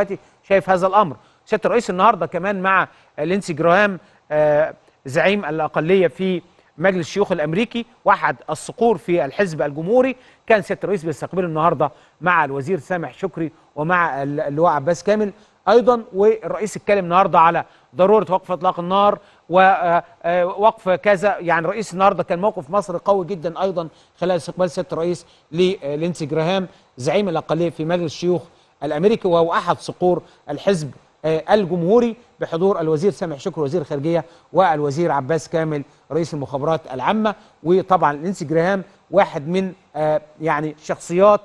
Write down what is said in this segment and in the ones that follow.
دلوقتي شايف هذا الامر سياده الرئيس النهارده كمان مع لينسي جراهام آه، زعيم الاقليه في مجلس الشيوخ الامريكي واحد الصقور في الحزب الجمهوري كان سياده الرئيس بيستقبله النهارده مع الوزير سامح شكري ومع اللواء عباس كامل ايضا والرئيس اتكلم النهارده على ضروره وقف اطلاق النار ووقف آه، آه، كذا يعني الرئيس النهارده كان موقف مصر قوي جدا ايضا خلال استقبال سياده الرئيس لينسي جراهام زعيم الاقليه في مجلس الشيوخ الأمريكي وهو أحد صقور الحزب آه، الجمهوري بحضور الوزير سامح شكر وزير الخارجية والوزير عباس كامل رئيس المخابرات العامة وطبعا لينسي جراهام واحد من آه، يعني الشخصيات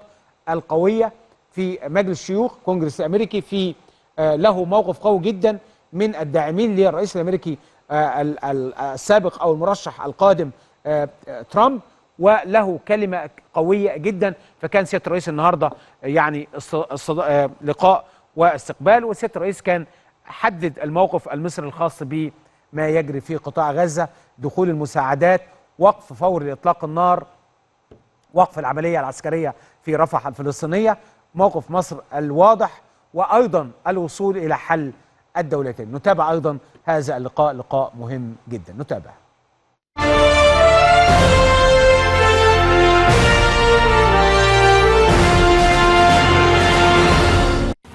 القوية في مجلس الشيوخ كونجرس الأمريكي في آه، له موقف قوي جدا من الداعمين للرئيس الأمريكي السابق أو المرشح القادم ترامب وله كلمة قوية جدا فكان سيادة الرئيس النهاردة يعني آه، لقاء واستقبال وسيادة الرئيس كان حدد الموقف المصري الخاص بما يجري في قطاع غزة دخول المساعدات وقف فوري لإطلاق النار وقف العملية العسكرية في رفح الفلسطينية موقف مصر الواضح وأيضا الوصول إلى حل الدولتين نتابع أيضا هذا اللقاء لقاء مهم جدا نتابع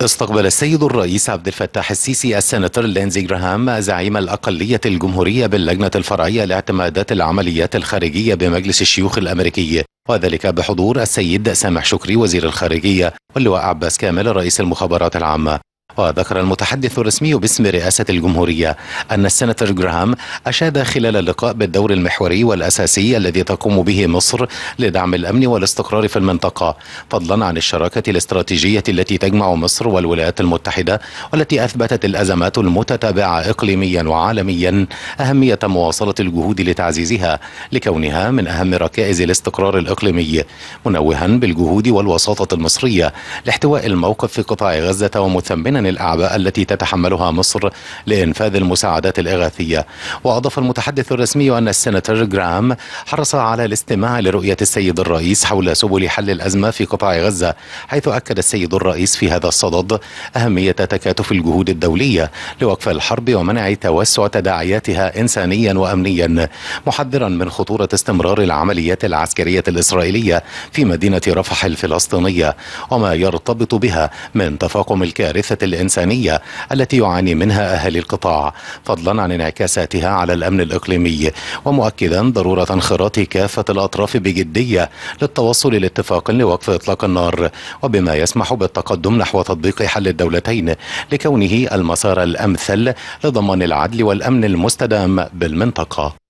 استقبل السيد الرئيس عبد الفتاح السيسي السناتور لينزي جراهام زعيم الأقلية الجمهورية باللجنة الفرعية لاعتمادات العمليات الخارجية بمجلس الشيوخ الأمريكي وذلك بحضور السيد سامح شكري وزير الخارجية واللواء عباس كامل رئيس المخابرات العامة وذكر المتحدث الرسمي باسم رئاسة الجمهورية أن السناتور جراهام أشاد خلال اللقاء بالدور المحوري والأساسي الذي تقوم به مصر لدعم الأمن والاستقرار في المنطقة فضلا عن الشراكة الاستراتيجية التي تجمع مصر والولايات المتحدة والتي أثبتت الأزمات المتتابعة إقليميا وعالميا أهمية مواصلة الجهود لتعزيزها لكونها من أهم ركائز الاستقرار الإقليمي منوها بالجهود والوساطة المصرية لاحتواء الموقف في قطاع غزة ومثمنا وتحسين الأعباء التي تتحملها مصر لإنفاذ المساعدات الإغاثية وأضاف المتحدث الرسمي أن السناتور جرام حرص على الاستماع لرؤية السيد الرئيس حول سبل حل الأزمة في قطاع غزة حيث أكد السيد الرئيس في هذا الصدد أهمية تكاتف الجهود الدولية لوقف الحرب ومنع توسع تداعياتها إنسانيا وأمنيا محذرا من خطورة استمرار العمليات العسكرية الإسرائيلية في مدينة رفح الفلسطينية وما يرتبط بها من تفاقم الكارثة الإنسانية التي يعاني منها أهالي القطاع فضلا عن انعكاساتها على الأمن الإقليمي ومؤكدا ضرورة انخراط كافة الأطراف بجدية للتوصل لاتفاق لوقف إطلاق النار وبما يسمح بالتقدم نحو تطبيق حل الدولتين لكونه المسار الأمثل لضمان العدل والأمن المستدام بالمنطقة